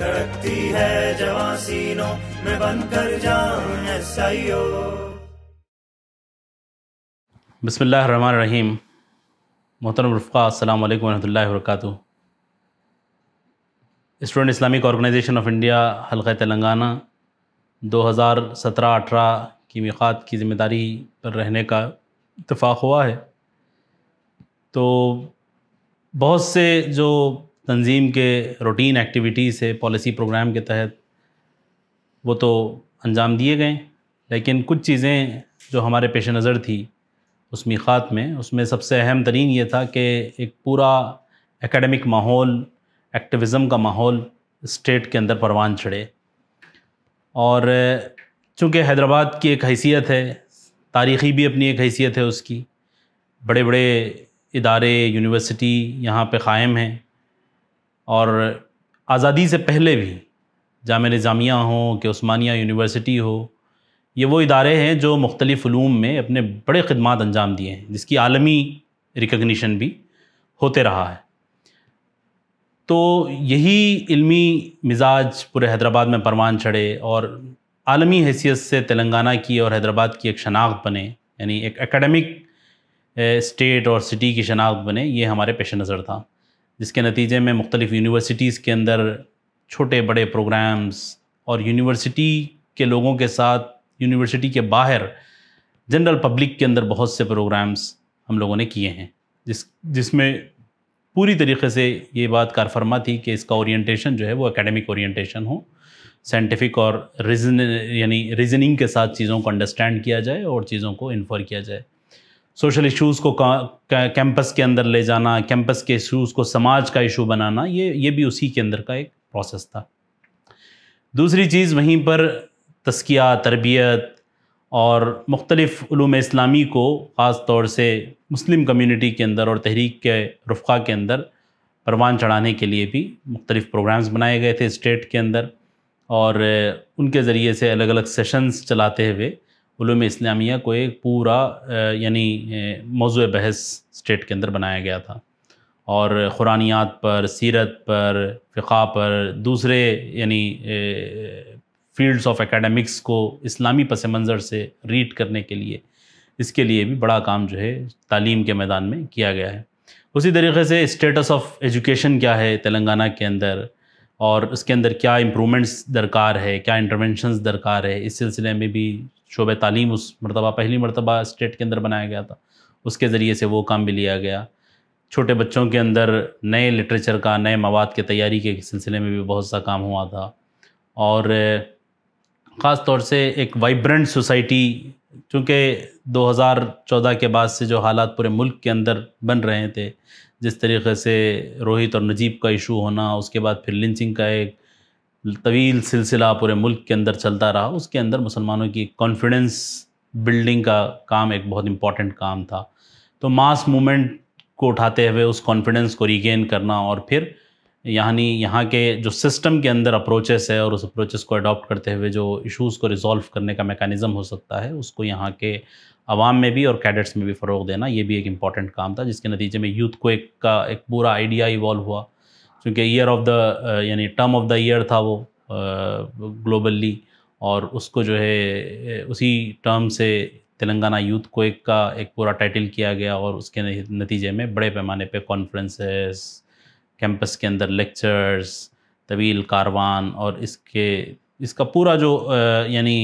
धड़कती है जवा सीनों में बनकर जान एसआईओ बिस्मिल्लाह रहीम मोहतरम रफ़ा अल्लाम वरहमल वर्क student Islamic organisation of India हल्का तेलंगाना 2017-18 की मीकात की ज़िम्मेदारी पर रहने का इतफ़ाक़ हुआ है तो बहुत से जो तंजीम के रूटीन एक्टिविटीज़ से पॉलिसी प्रोग्राम के तहत वो तो अंजाम दिए गए लेकिन कुछ चीज़ें जो हमारे पेश नज़र थी उस मीखात में उसमें सबसे अहम तरीन ये था कि एक पूरा एकेडमिक माहौल एक्टिविज़म का माहौल स्टेट के अंदर परवान चढ़े और चूँकि हैदराबाद की एक हैसियत है तारीख़ी भी अपनी एक हैसियत है उसकी बड़े बड़े इदारे यूनिवर्सिटी यहाँ पे क़ायम हैं और आज़ादी से पहले भी जाम निज़ामिया हो कि उस्मानिया यूनिवर्सिटी हो ये वो इदारे हैं जो मुख्तलिफ़लूम में अपने बड़े ख़दमात अंजाम दिए हैं जिसकी आलमी रिकगनीशन भी होते रहा है तो यही इल्मी मिजाज पूरे हैदराबाद में परवान चढ़े और आलमी हैसियत से तेलंगाना की और हैदराबाद की एक शनाख्त बने यानी एक एकेडमिक स्टेट और सिटी की शनाख्त बने ये हमारे पेश नज़र था जिसके नतीजे में मुख्तलिफ़ यूनिवर्सिटीज़ के अंदर छोटे बड़े प्रोग्राम्स और यूनिवर्सिटी के लोगों के साथ यूनिवर्सिटी के बाहर जनरल पब्लिक के अंदर बहुत से प्रोग्राम्स हम लोगों ने किए हैं जिस जिसमें पूरी तरीके से ये बात कारफरमा थी कि इसका ओरिएंटेशन जो है वो एकेडमिक ओरिएंटेशन हो साइंटिफिक और रीजन यानी रीजनिंग के साथ चीज़ों को अंडरस्टैंड किया जाए और चीज़ों को इन्फॉर किया जाए सोशल इश्यूज़ को कैंपस के अंदर ले जाना कैंपस के इश्यूज़ को समाज का इशू बनाना ये ये भी उसी के अंदर का एक प्रोसेस था दूसरी चीज़ वहीं पर तस्किया तरबियत और मुख्तलिफ़लूम इस्लामी को ख़ास तौर से मुस्लिम कम्युनिटी के अंदर और तहरीक के रफ़ा के अंदर परवान चढ़ाने के लिए भी मुख्तलिफ़ प्रोग्राम्स बनाए गए थे स्टेट के अंदर और उनके ज़रिए से अलग अलग सेशंस चलाते हुए उलूम इस्लामिया को एक पूरा यानी मौजू बहस स्टेट के अंदर बनाया गया था और ख़ुरानियात पर सीरत पर फ़िका पर दूसरे यानी फील्ड्स ऑफ एकेडमिक्स को इस्लामी पस मंज़र से रीड करने के लिए इसके लिए भी बड़ा काम जो है तालीम के मैदान में किया गया है उसी तरीके से स्टेटस ऑफ एजुकेशन क्या है तेलंगाना के अंदर और उसके अंदर क्या इम्प्रूवमेंट्स दरकार है क्या इंटरवेंशंस दरकार है इस सिलसिले में भी शोब तालीम उस मरतबा पहली मरतबा स्टेट के अंदर बनाया गया था उसके ज़रिए से वो काम भी लिया गया छोटे बच्चों के अंदर नए लिटरेचर का नए मवाद के तैयारी के सिलसिले में भी बहुत सा काम हुआ था और ख़ास तौर से एक वाइब्रेंट सोसाइटी चूँकि 2014 के बाद से जो हालात पूरे मुल्क के अंदर बन रहे थे जिस तरीके से रोहित और नजीब का इशू होना उसके बाद फिर लिंचिंग का एक तवील सिलसिला पूरे मुल्क के अंदर चलता रहा उसके अंदर मुसलमानों की कॉन्फिडेंस बिल्डिंग का काम एक बहुत इम्पॉर्टेंट काम था तो मास मूवमेंट को उठाते हुए उस कॉन्फिडेंस को रिगेन करना और फिर यानी यहाँ के जो सिस्टम के अंदर अप्रोचेस है और उस अप्रोचेस को अडॉप्ट करते हुए जो इश्यूज़ को रिजॉल्व करने का मेकानिज़म हो सकता है उसको यहाँ के आवाम में भी और कैडेट्स में भी फ़रोग देना ये भी एक इम्पॉर्टेंट काम था जिसके नतीजे में यूथ को एक का एक पूरा आइडिया इवॉल्व हुआ क्योंकि ईयर ऑफ द यानी टर्म ऑफ द ईयर था वो ग्लोबली uh, और उसको जो है uh, उसी टर्म से तेलंगाना यूथ को एक का एक पूरा टाइटल किया गया और उसके नतीजे में बड़े पैमाने पे कॉन्फ्रेंसेस कैंपस के अंदर लेक्चर्स तवील कारवान और इसके इसका पूरा जो uh, यानी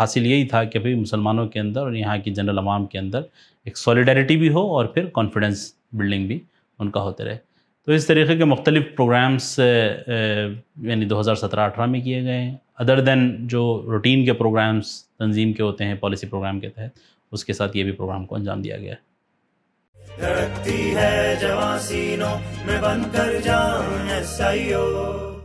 हासिल यही था कि भाई मुसलमानों के अंदर और यहाँ की जनरल आवाम के अंदर एक सॉलिडारिटी भी हो और फिर कॉन्फिडेंस बिल्डिंग भी उनका होते रहे तो इस तरीके के मुख्तलिफ़ प्रोग्राम्स यानी 2017-18 में किए गए हैं अदर दैन जो रूटीन के प्रोग्राम्स तंजीम के होते हैं पॉलिसी प्रोग्राम के तहत उसके साथ ये भी प्रोग्राम को अंजाम दिया गया है जवासीनों में बनकर एसआईओ